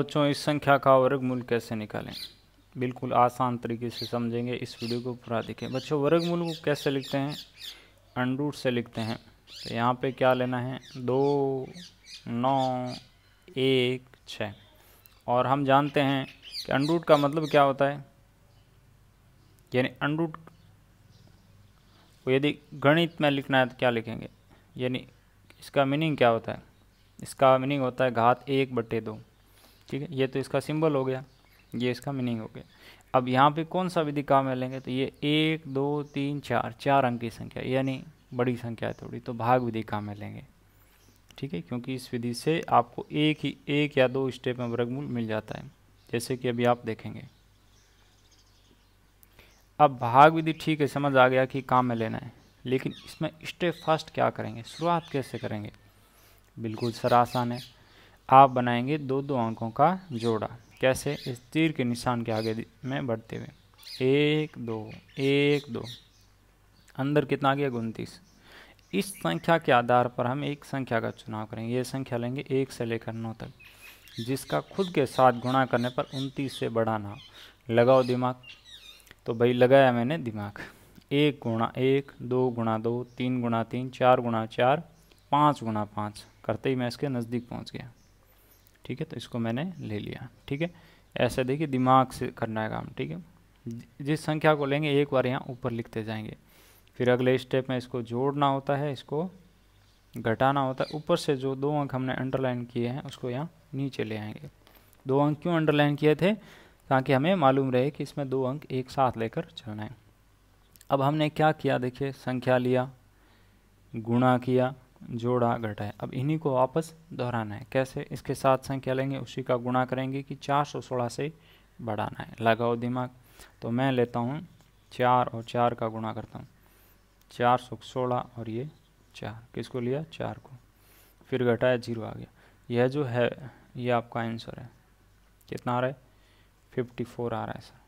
बच्चों इस संख्या का वर्गमूल कैसे निकालें बिल्कुल आसान तरीके से समझेंगे इस वीडियो को पूरा देखें बच्चों वर्गमूल को कैसे लिखते हैं अंडूट से लिखते हैं तो यहाँ पे क्या लेना है दो नौ एक छः और हम जानते हैं कि अंडूट का मतलब क्या होता है यानी अंडूट को यदि गणित में लिखना है तो क्या लिखेंगे यानी इसका मीनिंग क्या होता है इसका मीनिंग होता है घात एक बटे दो ठीक है ये तो इसका सिंबल हो गया ये इसका मीनिंग हो गया अब यहाँ पे कौन सा विधि काम में लेंगे तो ये एक दो तीन चार चार अंक की संख्या यानी बड़ी संख्या है थोड़ी तो भाग विधि काम में लेंगे ठीक है क्योंकि इस विधि से आपको एक ही एक या दो स्टेप में वर्गमूल मिल जाता है जैसे कि अभी आप देखेंगे अब भाग विधि ठीक है समझ आ गया कि काम में लेना है लेकिन इसमें स्टेप फर्स्ट क्या करेंगे शुरुआत कैसे करेंगे बिल्कुल सर आसान है आप बनाएंगे दो दो अंकों का जोड़ा कैसे इस तीर के निशान के आगे में बढ़ते हुए एक दो एक दो अंदर कितना आ गया उनतीस इस संख्या के आधार पर हम एक संख्या का चुनाव करेंगे ये संख्या लेंगे एक से लेकर नौ तक जिसका खुद के साथ गुणा करने पर उनतीस से बढ़ाना लगाओ दिमाग तो भाई लगाया मैंने दिमाग एक गुणा एक दो गुणा दो तीन गुणा तीन चार गुणा चार पाँच गुणा पाँच करते ही मैं इसके नज़दीक पहुंच गया ठीक है तो इसको मैंने ले लिया ठीक है ऐसे देखिए दिमाग से करना है काम ठीक है जिस संख्या को लेंगे एक बार यहाँ ऊपर लिखते जाएंगे फिर अगले स्टेप में इसको जोड़ना होता है इसको घटाना होता है ऊपर से जो दो अंक हमने अंडरलाइन किए हैं उसको यहाँ नीचे ले आएंगे दो अंक क्यों अंडरलाइन किए थे ताकि हमें मालूम रहे कि इसमें दो अंक एक साथ लेकर चलना है अब हमने क्या किया देखिए संख्या लिया गुणा किया जोड़ा घटाया अब इन्हीं को वापस दोहराना है कैसे इसके साथ संख्या लेंगे उसी का गुणा करेंगे कि चार सौ सोलह से बढ़ाना है लगाओ दिमाग तो मैं लेता हूँ चार और चार का गुणा करता हूँ चार सौ सोलह और ये चार किसको लिया चार को फिर घटाया जीरो आ गया यह जो है ये आपका आंसर है कितना आ रहा है फिफ्टी फोर आ रहा है सर